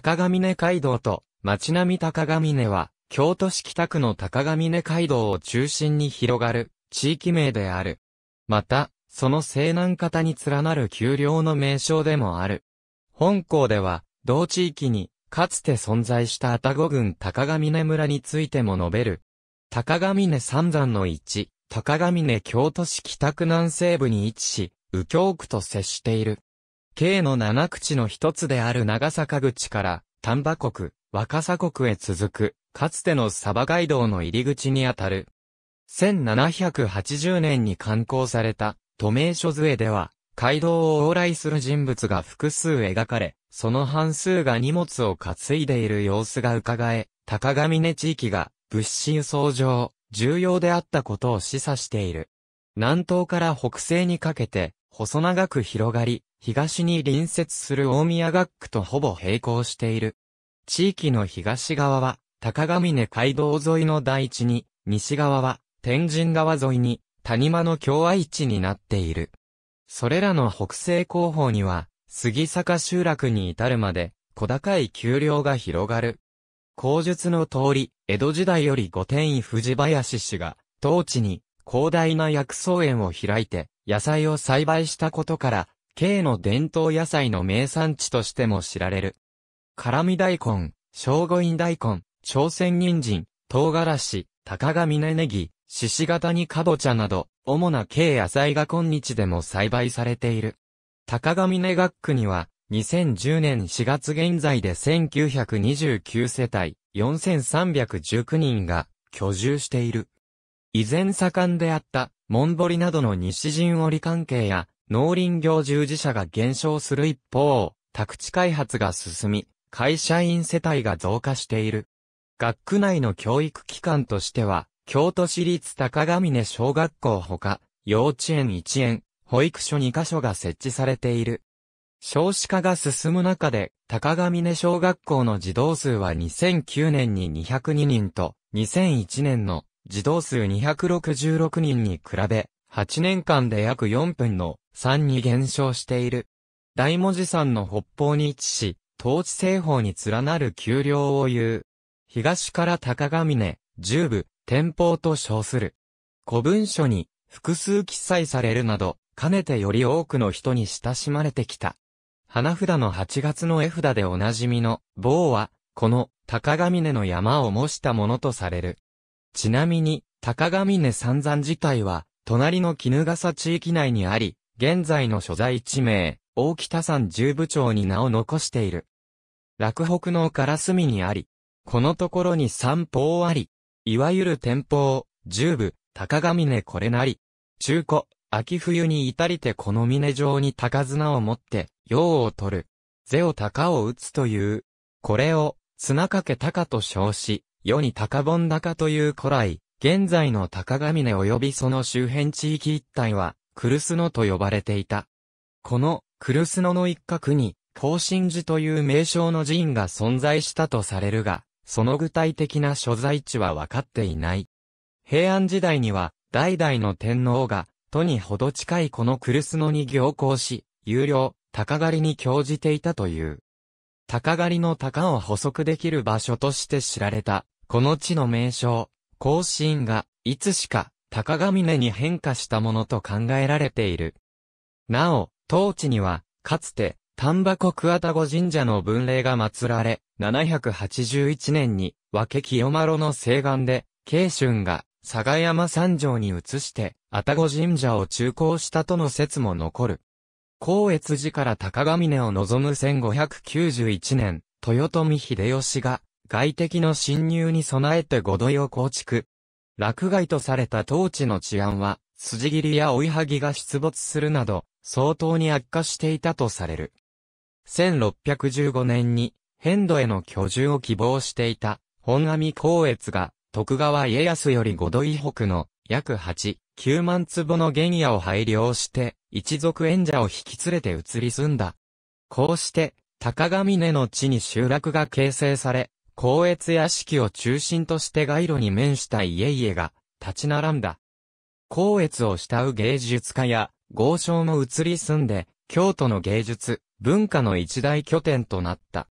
高峰街道と町並高峰は、京都市北区の高峰街道を中心に広がる地域名である。また、その西南方に連なる丘陵の名称でもある。本校では、同地域に、かつて存在した愛宕郡高峰村についても述べる。高峰三山の一、高峰京都市北区南西部に位置し、右京区と接している。京の七口の一つである長坂口から、丹波国、若狭国へ続く、かつてのサバ街道の入り口にあたる。1780年に刊行された、都名書図絵では、街道を往来する人物が複数描かれ、その半数が荷物を担いでいる様子が伺え、高峰地域が物資輸送上、重要であったことを示唆している。南東から北西にかけて、細長く広がり、東に隣接する大宮学区とほぼ並行している。地域の東側は、高峰街道沿いの大地に、西側は、天神川沿いに、谷間の共愛地になっている。それらの北西後方には、杉坂集落に至るまで、小高い丘陵が広がる。口述の通り、江戸時代より御天井藤林氏が、当地に広大な薬草園を開いて、野菜を栽培したことから、京の伝統野菜の名産地としても知られる。辛味大根、聖五院大根、朝鮮人参、唐辛子、高髪ネギ、獅子型にカボチャなど、主な京野菜が今日でも栽培されている。高髪根学区には、2010年4月現在で1929世帯4319人が居住している。以前盛んであった、モンボリなどの西陣織関係や、農林業従事者が減少する一方、宅地開発が進み、会社員世帯が増加している。学区内の教育機関としては、京都市立高峰小学校ほか、幼稚園1園、保育所2カ所が設置されている。少子化が進む中で、高峰小学校の児童数は2009年に202人と、2001年の児童数266人に比べ、8年間で約4分の3に減少している。大文字山の北方に位置し、統治西方に連なる丘陵を言う。東から高ヶ峰、十部、天保と称する。古文書に複数記載されるなど、かねてより多くの人に親しまれてきた。花札の8月の絵札でおなじみの、棒は、この高ヶ峰の山を模したものとされる。ちなみに、高ヶ峰三山自体は、隣の絹笠地域内にあり、現在の所在地名、大北山十部町に名を残している。落北の唐隅にあり、このところに三方あり、いわゆる天方、十部、高ヶ峰これなり、中古、秋冬に至りてこの峰状に高綱を持って、用を取る、背を高を打つという、これを、綱掛け高と称し、世に高本高という古来、現在の高峰及びその周辺地域一帯は、クルスノと呼ばれていた。この、クルスノの一角に、高神寺という名称の寺院が存在したとされるが、その具体的な所在地は分かっていない。平安時代には、代々の天皇が、都にほど近いこのクルスノに行行し、有料、鷹狩りに興じていたという。鷹狩りの鷹を捕捉できる場所として知られた、この地の名称、更新が、いつしか、高峰に変化したものと考えられている。なお、当地には、かつて、丹波国たご神社の文霊が祀られ、781年に、和気清丸の西岸で、慶春が、佐賀山山城に移して、愛宕神社を中興したとの説も残る。高越寺から高峰を望む1591年、豊臣秀吉が、外敵の侵入に備えて五土井を構築。落外とされた当地の治安は、筋切りや追いはぎが出没するなど、相当に悪化していたとされる。1615年に、変土への居住を希望していた、本阿弥光悦が、徳川家康より五度以北の、約8、9万坪の原野を配慮して、一族縁者を引き連れて移り住んだ。こうして、高上根の地に集落が形成され、高越屋敷を中心として街路に面した家々が立ち並んだ。高越を慕う芸術家や豪商も移り住んで、京都の芸術、文化の一大拠点となった。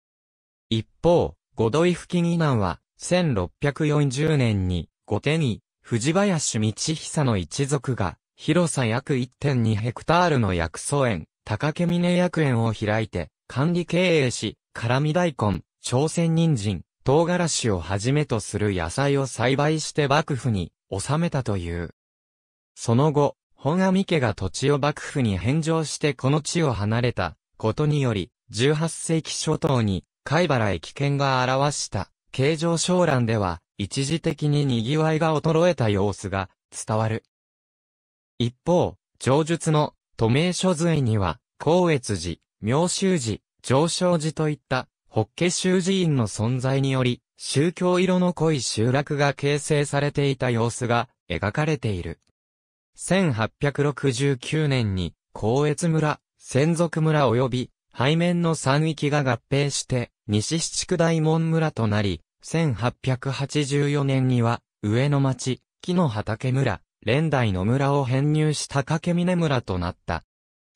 一方、五土井付近以南は、1640年に、後手に、藤林道久の一族が、広さ約1.2ヘクタールの薬草園、高家峰薬園を開いて、管理経営し、辛味大根、朝鮮人参、唐辛子をはじめとする野菜を栽培して幕府に収めたという。その後、本阿弥家が土地を幕府に返上してこの地を離れたことにより、18世紀初頭に貝原駅険が表した形状商覧では、一時的に賑わいが衰えた様子が伝わる。一方、上述の都名所随には、光悦寺、妙秀寺、上昇寺といったッケ宗寺院の存在により、宗教色の濃い集落が形成されていた様子が描かれている。1869年に、高越村、仙属村及び、背面の山域が合併して、西七区大門村となり、1884年には、上野町、木の畑村、連大の村を編入した掛峰村となった。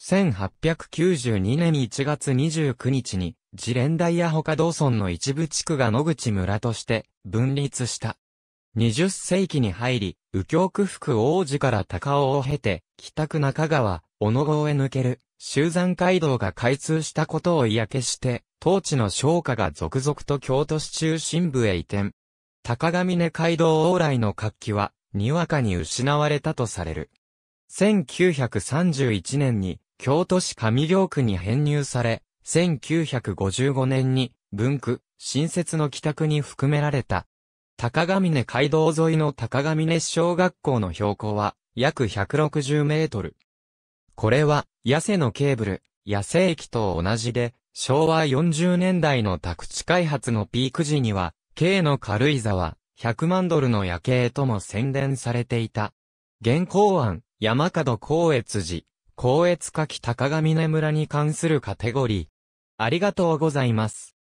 1892年1月29日に、ジレンダイや他道村の一部地区が野口村として分立した。20世紀に入り、右京区福王子から高尾を経て、北区中川、小野郷へ抜ける、集山街道が開通したことを嫌気して、当地の商家が続々と京都市中心部へ移転。高上峰街道往来の活気は、にわかに失われたとされる。1931年に、京都市上京区に編入され、1955年に文区、新設の帰宅に含められた。高峰街道沿いの高ヶ峰小学校の標高は約160メートル。これは、痩せのケーブル、野生駅と同じで、昭和40年代の宅地開発のピーク時には、軽の軽井沢、100万ドルの夜景とも宣伝されていた。現行案、山門高越寺、高越か北高峰村に関するカテゴリー、ありがとうございます。